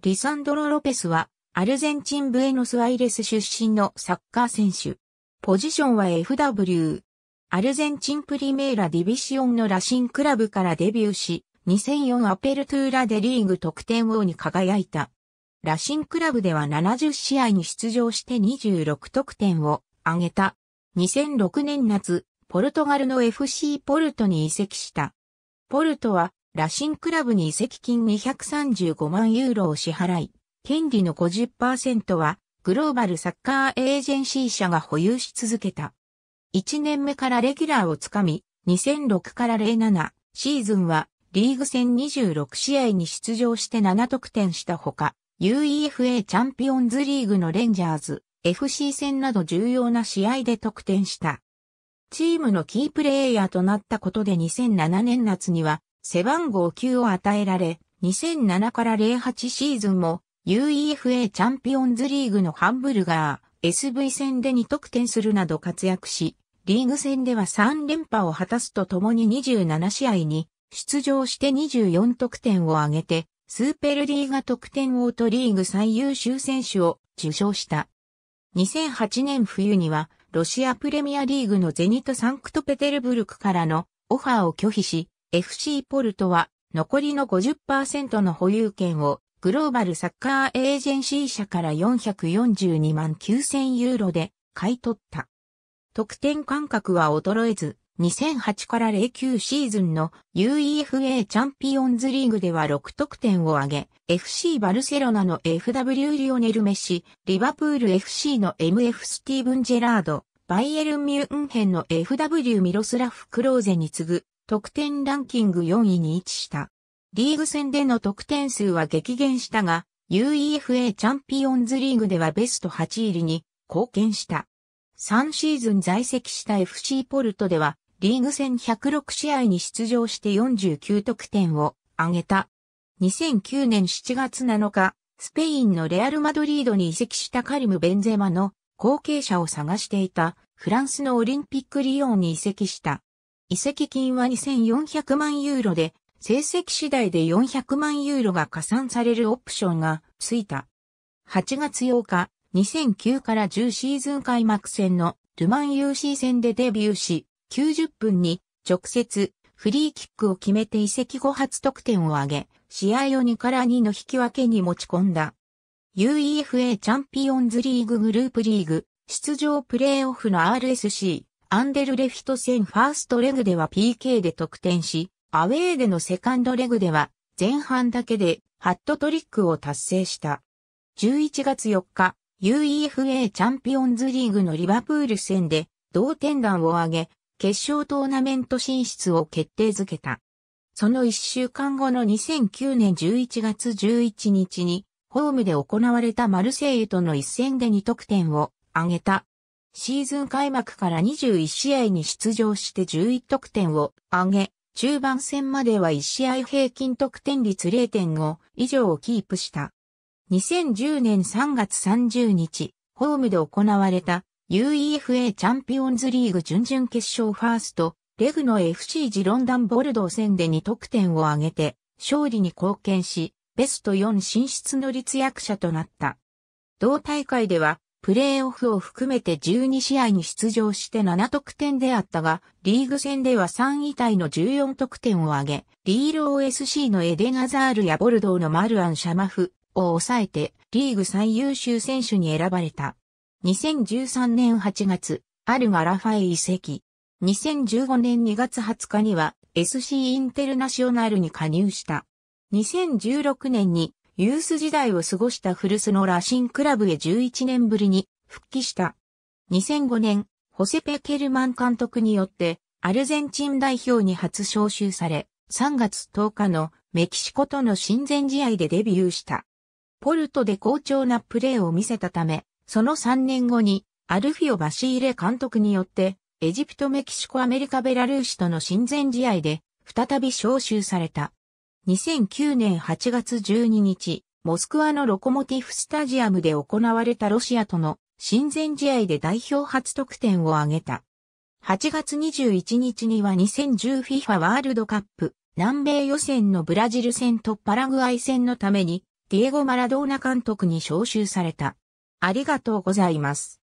リサンドロ・ロペスは、アルゼンチン・ブエノス・アイレス出身のサッカー選手。ポジションは FW。アルゼンチンプリメーラディビシオンのラシンクラブからデビューし、2004アペルトゥーラでリーグ得点王に輝いた。ラシンクラブでは70試合に出場して26得点を挙げた。2006年夏、ポルトガルの FC ポルトに移籍した。ポルトはラシンクラブに移籍金235万ユーロを支払い、権利の50%はグローバルサッカーエージェンシー社が保有し続けた。1年目からレギュラーをつかみ、2006から07シーズンはリーグ戦26試合に出場して7得点したほか、UEFA チャンピオンズリーグのレンジャーズ、FC 戦など重要な試合で得点した。チームのキープレイヤーとなったことで2007年夏には背番号9を与えられ、2007から08シーズンも UEFA チャンピオンズリーグのハンブルガー、SV 戦で2得点するなど活躍し、リーグ戦では3連覇を果たすとともに27試合に出場して24得点を挙げて、スーペルリーガ得点王とリーグ最優秀選手を受賞した。2008年冬には、ロシアプレミアリーグのゼニト・サンクトペテルブルクからのオファーを拒否し、FC ポルトは残りの50%の保有権をグローバルサッカーエージェンシー社から442万9000ユーロで買い取った。得点感覚は衰えず、2008から09シーズンの UEFA チャンピオンズリーグでは6得点を挙げ、FC バルセロナの FW リオネルメシ、リバプール FC の MF スティーブン・ジェラード、バイエル・ミュンヘンの FW ミロスラフ・クローゼに次ぐ得点ランキング4位に位置した。リーグ戦での得点数は激減したが、UEFA チャンピオンズリーグではベスト8入りに貢献した。3シーズン在籍した FC ポルトでは、リーグ戦106試合に出場して49得点を挙げた。2009年7月7日、スペインのレアル・マドリードに移籍したカリム・ベンゼマの後継者を探していたフランスのオリンピックリオンに移籍した。移籍金は2400万ユーロで、成績次第で400万ユーロが加算されるオプションがついた。8月8日、2009から10シーズン開幕戦のルマン UC 戦でデビューし、90分に直接フリーキックを決めて移籍後初得点を挙げ、試合を2から2の引き分けに持ち込んだ。UEFA チャンピオンズリーググループリーグ出場プレーオフの RSC アンデルレフト戦ファーストレグでは PK で得点し、アウェーでのセカンドレグでは前半だけでハットトリックを達成した。11月4日、UEFA チャンピオンズリーグのリバプール戦で同点弾を挙げ、決勝トーナメント進出を決定づけた。その1週間後の2009年11月11日に、ホームで行われたマルセイユとの一戦で2得点を挙げたシーズン開幕から21試合に出場して11得点を上げ、中盤戦までは1試合平均得点率0.5以上をキープした。2010年3月30日、ホームで行われた UEFA チャンピオンズリーグ準々決勝ファースト、レグの FC ジロンダンボルドー戦で2得点を挙げて、勝利に貢献し、ベスト4進出の立役者となった。同大会では、プレーオフを含めて12試合に出場して7得点であったが、リーグ戦では3位タイの14得点を挙げ、リール OSC のエデガザールやボルドーのマルアン・シャマフを抑えて、リーグ最優秀選手に選ばれた。2013年8月、アルガ・ラファエ移籍。2015年2月20日には SC インテルナショナルに加入した。2016年にユース時代を過ごした古巣のラシンクラブへ11年ぶりに復帰した。2005年、ホセペ・ケルマン監督によってアルゼンチン代表に初招集され、3月10日のメキシコとの親善試合でデビューした。ポルトで好調なプレーを見せたため、その3年後にアルフィオ・バシーレ監督によってエジプト、メキシコ、アメリカ、ベラルーシとの親善試合で再び招集された。2009年8月12日、モスクワのロコモティフスタジアムで行われたロシアとの親善試合で代表初得点を挙げた。8月21日には 2010FIFA ワールドカップ南米予選のブラジル戦とパラグアイ戦のためにディエゴ・マラドーナ監督に招集された。ありがとうございます。